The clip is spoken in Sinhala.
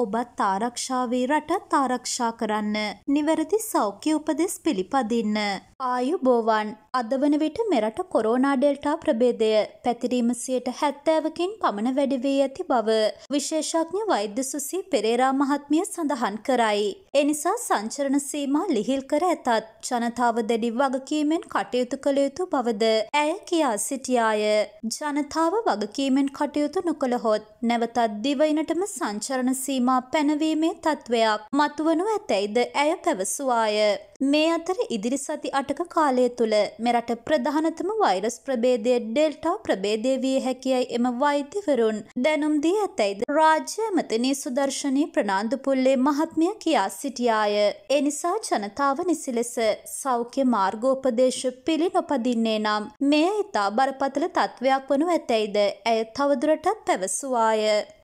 ඔබත් ආරක්ෂාවේ රටත් ආරක්ෂා කරන්න. නිවැරදි සෞඛ්‍ය උපදෙස් පිළිපදින්න. ආයුබෝවන් අද වන විට මෙරට කොරෝනා ඩෙල්ටා ප්‍රභේදය පැතිරීම සියයට හැත්තෑවකින් පමණ වැඩිවී ඇති බව විශේෂඥ වෛද්‍ය සුසී පෙරේරා මහත්මිය සඳහන් කරයි. එනිසා සංචරණ සීමා ලිහිල් කර ඇතත් ජනතාව දැඩි වගකීමෙන් කටයුතු කළ යුතු බවද ඇය කියා සිටියාය. ජනතාව වගකීමෙන් කටයුතු නොකළහොත් නැවතත් දිවයිනටම සංචරණ සීම සීමා පැනවීමේ තත්ත්වයක් මතුවනු ඇතැයිද ඇය පැවසුවාය. මේ අතර ඉදිරි සති අටක කාලය තුළ මෙරට ප්‍රධානතම වෛරස් ප්‍රබේදය ඩෙල්ටා ප්‍රබේදය විය හැකියයි එම වෛද්‍යවරුන් දැනුම් දී ඇතැයිද රාජ්‍ය ඇමතනී සුදර්ශනී ප්‍රනාන්දු පුල්ලේ මහත්මිය කියා සිටියාය. එනිසා ජනතාව නිසි ලෙස සෞඛ්‍ය මාර්ගෝපදේශ පිළි නොපදින්නේ නම් මෙය ඉතා බරපතල තත්ත්වයක් වනු ඇතැයිද ඇය තවදුරටත් පැවසුවාය.